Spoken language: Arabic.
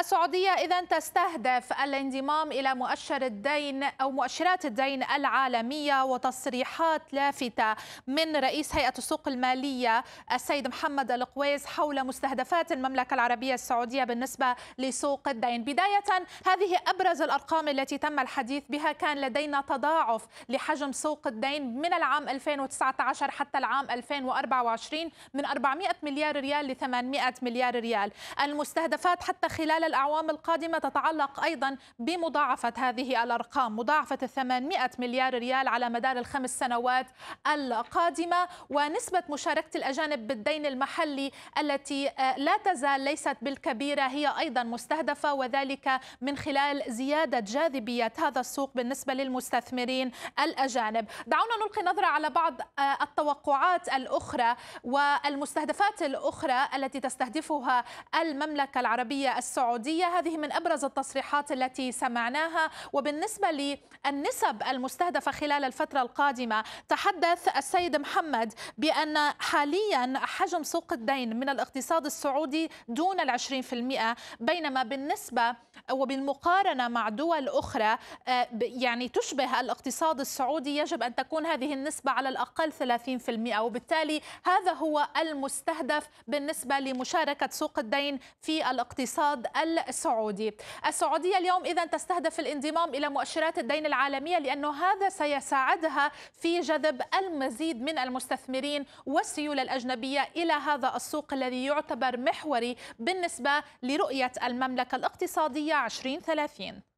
السعودية إذا تستهدف الانضمام إلى مؤشر الدين أو مؤشرات الدين العالمية وتصريحات لافتة من رئيس هيئة السوق المالية السيد محمد القويس حول مستهدفات المملكة العربية السعودية بالنسبة لسوق الدين بداية هذه أبرز الأرقام التي تم الحديث بها كان لدينا تضاعف لحجم سوق الدين من العام 2019 حتى العام 2024 من 400 مليار ريال ل 800 مليار ريال المستهدفات حتى خلال الأعوام القادمة تتعلق أيضا بمضاعفة هذه الأرقام مضاعفة 800 مليار ريال على مدار الخمس سنوات القادمة ونسبة مشاركة الأجانب بالدين المحلي التي آه، لا تزال ليست بالكبيرة هي أيضا مستهدفة وذلك من خلال زيادة جاذبية هذا السوق بالنسبة للمستثمرين الأجانب دعونا نلقي نظرة على بعض آه، التوقعات الأخرى والمستهدفات الأخرى التي تستهدفها المملكة العربية السعودية السعودية هذه من أبرز التصريحات التي سمعناها وبالنسبة للنسب المستهدفة خلال الفترة القادمة تحدث السيد محمد بأن حاليا حجم سوق الدين من الاقتصاد السعودي دون العشرين في المئة بينما بالنسبة وبالمقارنة مع دول أخرى آه، يعني تشبه الاقتصاد السعودي يجب أن تكون هذه النسبة على الأقل 30% وبالتالي هذا هو المستهدف بالنسبة لمشاركة سوق الدين في الاقتصاد السعودي السعودية اليوم إذا تستهدف الانضمام إلى مؤشرات الدين العالمية لأنه هذا سيساعدها في جذب المزيد من المستثمرين والسيولة الأجنبية إلى هذا السوق الذي يعتبر محوري بالنسبة لرؤية المملكة الاقتصادية 2030